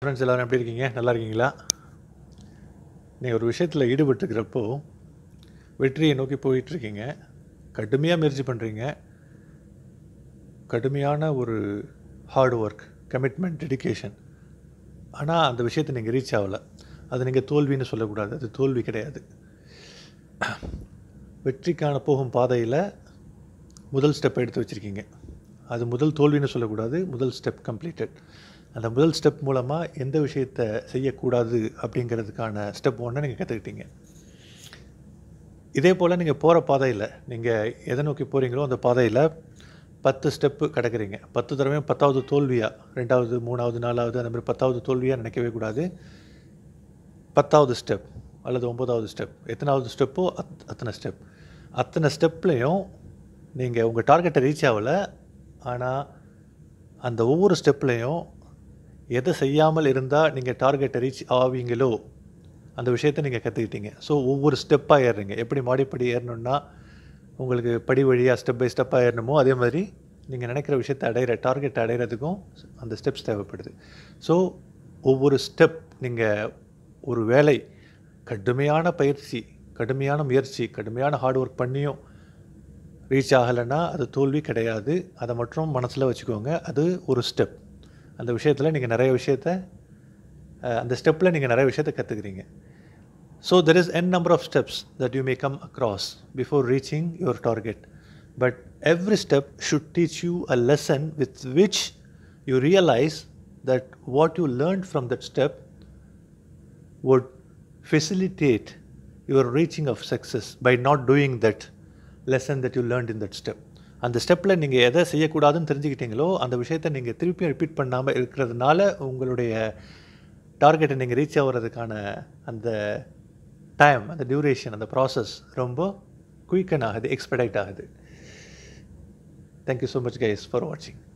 Friends எல்லோரும் எப்படி இருக்கீங்க நல்லா இருக்கீங்களா நீ ஒரு விஷயத்தில் ஈடுபட்டுருக்கிறப்போ வெற்றியை நோக்கி போயிட்டுருக்கீங்க கடுமையாக முயற்சி பண்ணுறீங்க கடுமையான ஒரு ஹார்ட் ஒர்க் கமிட்மெண்ட் டெடிக்கேஷன் ஆனால் அந்த விஷயத்தை நீங்கள் ரீச் ஆகலை அது நீங்கள் தோல்வின்னு சொல்லக்கூடாது அது தோல்வி கிடையாது வெற்றிக்கான போகும் பாதையில் முதல் ஸ்டெப் எடுத்து வச்சுருக்கீங்க அது முதல் தோல்வின்னு சொல்லக்கூடாது முதல் ஸ்டெப் கம்ப்ளீட்டட் அந்த முதல் ஸ்டெப் மூலமாக எந்த விஷயத்த செய்யக்கூடாது அப்படிங்கிறதுக்கான ஸ்டெப் ஒன்றை நீங்கள் கற்றுக்கிட்டீங்க இதே போல் நீங்கள் போகிற பாதையில் நீங்கள் எதை நோக்கி போகிறீங்களோ அந்த பாதையில் பத்து ஸ்டெப்பு கிடக்குறீங்க பத்து தடவையும் பத்தாவது தோல்வியாக ரெண்டாவது மூணாவது நாலாவது அந்த மாதிரி பத்தாவது தோல்வியாக நினைக்கவே கூடாது பத்தாவது ஸ்டெப் அல்லது ஒம்பதாவது ஸ்டெப் எத்தனாவது ஸ்டெப்போ அத் அத்தனை ஸ்டெப் அத்தனை ஸ்டெப்லேயும் நீங்கள் உங்கள் டார்கெட்டை ரீச் ஆகலை ஆனால் அந்த ஒவ்வொரு ஸ்டெப்லேயும் எதை செய்யாமல் இருந்தால் நீங்கள் டார்கெட்டை ரீச் ஆவீங்களோ அந்த விஷயத்தை நீங்கள் கற்றுக்கிட்டீங்க ஸோ ஒவ்வொரு ஸ்டெப்பாக ஏறுறீங்க எப்படி மாடிப்படி ஏறணுன்னா உங்களுக்கு படி வழியாக ஸ்டெப் பை ஸ்டெப்பாக ஏறணுமோ அதே மாதிரி நீங்கள் நினைக்கிற விஷயத்தை அடைகிற டார்கெட் அடைகிறதுக்கும் அந்த ஸ்டெப்ஸ் தேவைப்படுது ஸோ ஒவ்வொரு ஸ்டெப் நீங்கள் ஒரு வேலை கடுமையான பயிற்சி கடுமையான முயற்சி கடுமையான ஹார்ட் ஒர்க் பண்ணியும் ரீச் ஆகலைன்னா அது தோல்வி கிடையாது அதை மட்டும் மனசில் வச்சுக்கோங்க அது ஒரு ஸ்டெப் அந்த விஷயத்தில் நீங்கள் நிறைய விஷயத்த அந்த ஸ்டெப்பில் நீங்கள் நிறைய விஷயத்த கற்றுக்குறீங்க so there is an number of steps that you may come across before reaching your target but every step should teach you a lesson with which you realize that what you learned from that step would facilitate your reaching of success by not doing that lesson that you learned in that step. அந்த ஸ்டெப்பில் நீங்கள் எதை செய்யக்கூடாதுன்னு தெரிஞ்சுக்கிட்டீங்களோ அந்த விஷயத்தை நீங்கள் திருப்பியும் repeat பண்ணாமல் இருக்கிறதுனால உங்களுடைய டார்கெட்டை நீங்கள் ரீச் ஆகிறதுக்கான அந்த டைம் அந்த டியூரேஷன் அந்த ப்ராசஸ் ரொம்ப குயிக்கன் ஆகுது எக்ஸ்பெடைட் ஆகுது thank you so much guys for வாட்சிங்